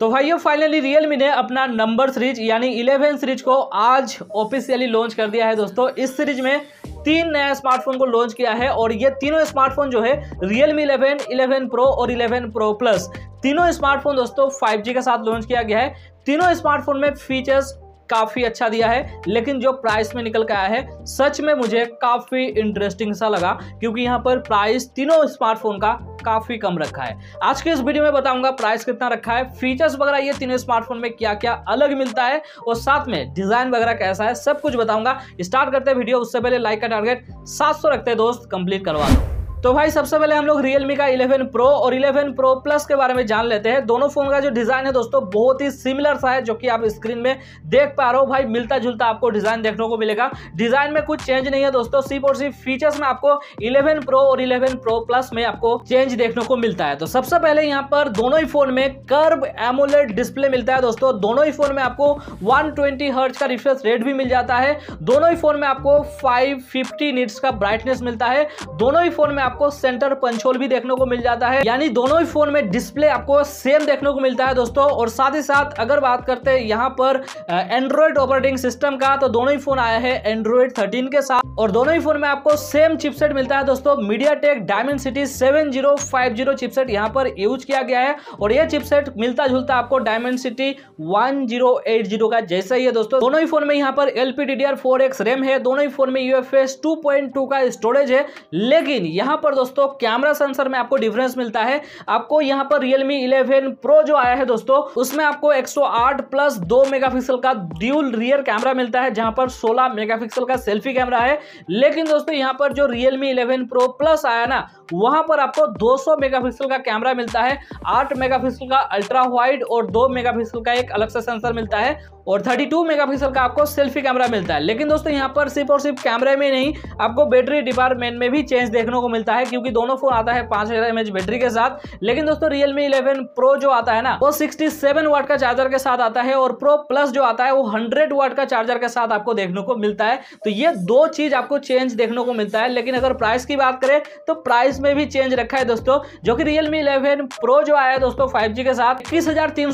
तो भाइयों finally Realme ने अपना नंबर सीरीज यानी इलेवन सीरीज को आज ऑफिशियली लॉन्च कर दिया है दोस्तों इस सीरीज में तीन नया स्मार्टफोन को लॉन्च किया है और ये तीनों स्मार्टफोन जो है रियलमी 11, 11 प्रो और 11 प्रो प्लस तीनों स्मार्टफोन दोस्तों 5G के साथ लॉन्च किया गया है तीनों स्मार्टफोन में फीचर्स काफ़ी अच्छा दिया है लेकिन जो प्राइस में निकल के आया है सच में मुझे काफ़ी इंटरेस्टिंग सा लगा क्योंकि यहाँ पर प्राइस तीनों स्मार्टफोन का काफ़ी कम रखा है आज के इस वीडियो में बताऊंगा प्राइस कितना रखा है फीचर्स वगैरह ये तीनों स्मार्टफोन में क्या क्या अलग मिलता है और साथ में डिज़ाइन वगैरह कैसा है सब कुछ बताऊंगा स्टार्ट करते हैं वीडियो उससे पहले लाइक का टारगेट सात रखते हैं दोस्त कंप्लीट करवा दो तो भाई सबसे पहले हम लोग रियलमी का 11 प्रो और 11 प्रो प्लस के बारे में जान लेते हैं दोनों फोन का जो डिज़ाइन है दोस्तों बहुत ही सिमिलर सा है जो कि आप स्क्रीन में देख पा रहे हो भाई मिलता जुलता आपको डिज़ाइन देखने को मिलेगा डिज़ाइन में कुछ चेंज नहीं है दोस्तों सिर्फ और सिर्फ फीचर्स में आपको इलेवन प्रो और इलेवन प्रो प्लस में आपको चेंज देखने को मिलता है तो सबसे पहले यहाँ पर दोनों ही फोन में कर्ब एमोलेट डिस्प्ले मिलता है दोस्तों दोनों ही फोन में आपको वन ट्वेंटी का रिफ्रेश रेट भी मिल जाता है दोनों ही फोन में आपको फाइव फिफ्टी का ब्राइटनेस मिलता है दोनों ही फोन में आपको सेंटर पंचोल भी देखने को मिल जाता है यानी दोनों ही फोन में डिस्प्ले आपको सेम देखने को मिलता है दोस्तों और साथ ही साथ अगर बात करते हैं यहाँ पर एंड्रॉयड ऑपरेटिंग सिस्टम का तो दोनों ही फोन आया है एंड्रॉयड थर्टीन के साथ और दोनों ही फोन में आपको सेम चिपसेट मिलता है दोस्तों MediaTek Dimensity seven zero five zero chipset यहाँ पर यूज किया गया है और यह चिपसेट मिलता जुलता आपको Dimensity one zero eight zero का जैसा ही है दोस्तों दोनों ही फोन में यहाँ पर LP D D R four X RAM है दोनों ही फोन में यूएफएस टू पॉइंट टू का स्टोरेज है लेकिन यहाँ यहाँ पर दोस्तों कैमरा सेंसर में आपको डिफरेंस मिलता है आपको यहाँ पर रियलमी इलेवन प्रो जो आया है दोस्तों उसमें आपको 108 प्लस 2 मेगापिक्सल का ड्यूल रियर कैमरा मिलता है जहां पर 16 मेगापिक्सल का सेल्फी कैमरा है लेकिन दोस्तों यहाँ पर जो रियलमी इलेवन प्रो प्लस आया ना वहां पर आपको 200 मेगापिक्सल का कैमरा मिलता है 8 मेगापिक्सल का अल्ट्रा वाइड और 2 मेगापिक्सल का एक अलग सा सेंसर मिलता है और 32 मेगापिक्सल का आपको सेल्फी कैमरा मिलता है लेकिन दोस्तों यहां पर सिर्फ और सिर्फ कैमरे में नहीं आपको बैटरी डिपार्टमेंट में भी चेंज देखने को मिलता है मिलता है क्योंकि दोनों फोन आता है पांच हजार एमएच बैटरी के साथ लेकिन दोस्तों रियलमी इलेवन प्रो जो आता है ना वो सिक्सटी सेवन वाट का चार्जर के साथ आता है और प्रो प्लस जो आता है वो हंड्रेड वाट का चार्जर के साथ आपको देखने को मिलता है तो ये दो चीज आपको चेंज देखने को मिलता है लेकिन अगर प्राइस की बात करें तो प्राइस में भी चेंज रखा है दोस्तों जो कि रियलमी इलेवन प्रो जो आया है दोस्तों फाइव के साथ इक्कीस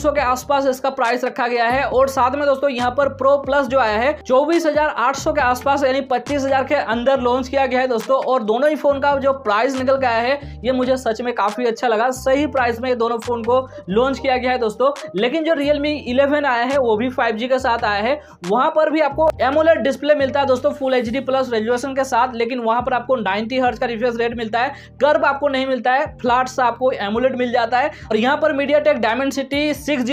के आसपास इसका प्राइस रखा गया है और साथ में दोस्तों यहाँ पर प्रो प्लस जो आया है चौबीस के आसपास यानी पच्चीस के अंदर लॉन्च किया गया है दोस्तों और दोनों ही फोन का जो प्राइस निकल के आया है ये मुझे सच में काफ़ी अच्छा लगा सही प्राइस में ये दोनों फ़ोन को लॉन्च किया गया है दोस्तों लेकिन जो रियल मी इलेवन आया है वो भी फाइव के साथ आया है वहां पर भी आपको एमोलेट डिस्प्ले मिलता है दोस्तों फुल एच प्लस रेजुलेशन के साथ लेकिन वहां पर आपको नाइनटी हर्ट का रिफ्रेश रेट मिलता है कर्व आपको नहीं मिलता है फ्लाट से आपको एमोलेट मिल जाता है और यहाँ पर MediaTek Dimensity six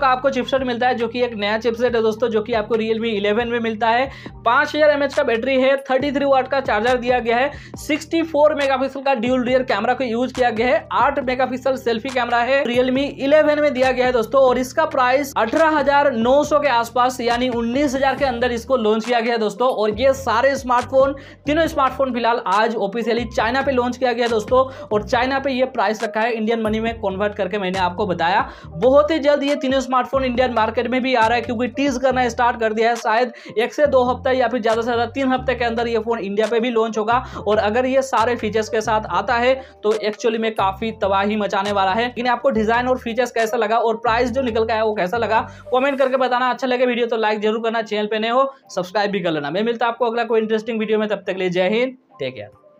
का आपको चिपसेट मिलता है जो कि एक नया चिपसेट है दोस्तों जो कि आपको रियलमी इलेवन में मिलता है पाँच हज़ार का बैटरी है थर्टी थ्री का चार्जर दिया गया है सिक्सटी फोर मेगापिक्सल का ड्यूल रियर कैमरा को यूज किया गया है आठ मेगापिक्सल सेल्फी कैमरा है रियलमी इलेवन में दिया गया है दोस्तों और इसका प्राइस अठारह के आसपास यानी उन्नीस के अंदर इसको लॉन्च किया गया है दोस्तों और ये सारे स्मार्टफोन तीनों स्मार्टफोन फिलहाल आज ऑफिसियली चाइना पे लॉन्च किया गया है दोस्तों और चाइना पे ये प्राइस रखा है इंडियन मनी में कन्वर्ट करके मैंने आपको बताया बहुत ही जल्द ये तीनों स्मार्टफोन इंडियन मार्केट में भी आ रहा है क्योंकि टीज करना स्टार्ट कर दिया है शायद एक से दो हफ्ता या फिर ज़्यादा से ज़्यादा तीन हफ्ते के अंदर यह फोन इंडिया पर भी लॉन्च होगा और अगर ये सारे फीचर फीचर्स के साथ आता है तो एक्चुअली में काफी तबाही मचाने वाला है लेकिन आपको डिजाइन और फीचर्स कैसा लगा और प्राइस जो निकल का है वो कैसा लगा कॉमेंट करके बताना अच्छा लगे वीडियो तो लाइक जरूर करना चैनल पर नहीं हो सब्सक्राइब भी कर लेना मैं मिलता आपको अगला कोई इंटरेस्टिंग वीडियो में तब तक ले जय हिंद टेक केयर